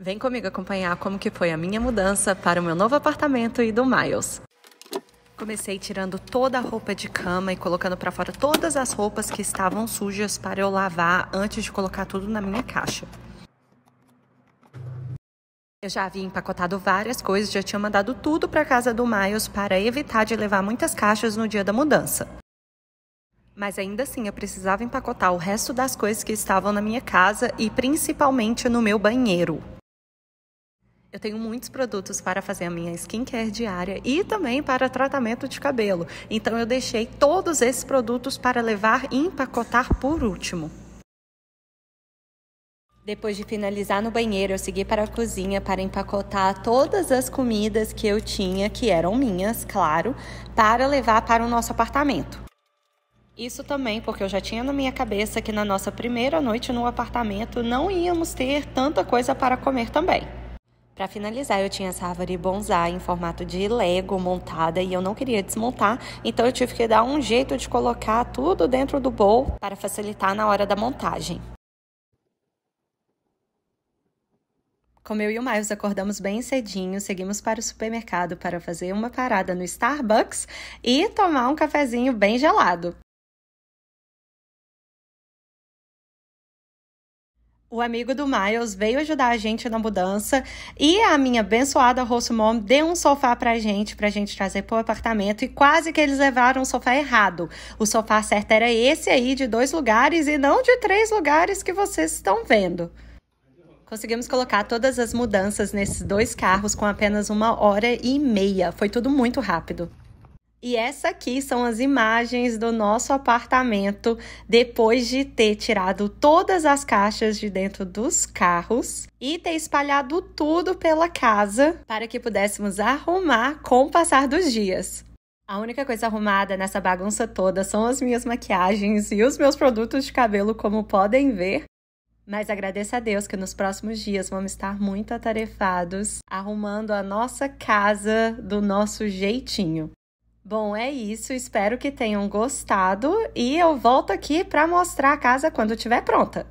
Vem comigo acompanhar como que foi a minha mudança para o meu novo apartamento e do Miles. Comecei tirando toda a roupa de cama e colocando para fora todas as roupas que estavam sujas para eu lavar antes de colocar tudo na minha caixa. Eu já havia empacotado várias coisas, já tinha mandado tudo para casa do Miles para evitar de levar muitas caixas no dia da mudança. Mas ainda assim, eu precisava empacotar o resto das coisas que estavam na minha casa e principalmente no meu banheiro. Eu tenho muitos produtos para fazer a minha skincare diária e também para tratamento de cabelo. Então eu deixei todos esses produtos para levar e empacotar por último. Depois de finalizar no banheiro, eu segui para a cozinha para empacotar todas as comidas que eu tinha, que eram minhas, claro, para levar para o nosso apartamento. Isso também porque eu já tinha na minha cabeça que na nossa primeira noite no apartamento não íamos ter tanta coisa para comer também. Para finalizar, eu tinha essa árvore bonsai em formato de Lego montada e eu não queria desmontar, então eu tive que dar um jeito de colocar tudo dentro do bowl para facilitar na hora da montagem. Como eu e o Miles acordamos bem cedinho, seguimos para o supermercado para fazer uma parada no Starbucks e tomar um cafezinho bem gelado. O amigo do Miles veio ajudar a gente na mudança e a minha abençoada host mom deu um sofá pra gente, pra gente trazer pro apartamento e quase que eles levaram o sofá errado. O sofá certo era esse aí de dois lugares e não de três lugares que vocês estão vendo. Conseguimos colocar todas as mudanças nesses dois carros com apenas uma hora e meia. Foi tudo muito rápido. E essa aqui são as imagens do nosso apartamento depois de ter tirado todas as caixas de dentro dos carros e ter espalhado tudo pela casa para que pudéssemos arrumar com o passar dos dias. A única coisa arrumada nessa bagunça toda são as minhas maquiagens e os meus produtos de cabelo, como podem ver. Mas agradeço a Deus que nos próximos dias vamos estar muito atarefados arrumando a nossa casa do nosso jeitinho. Bom, é isso. Espero que tenham gostado e eu volto aqui para mostrar a casa quando estiver pronta.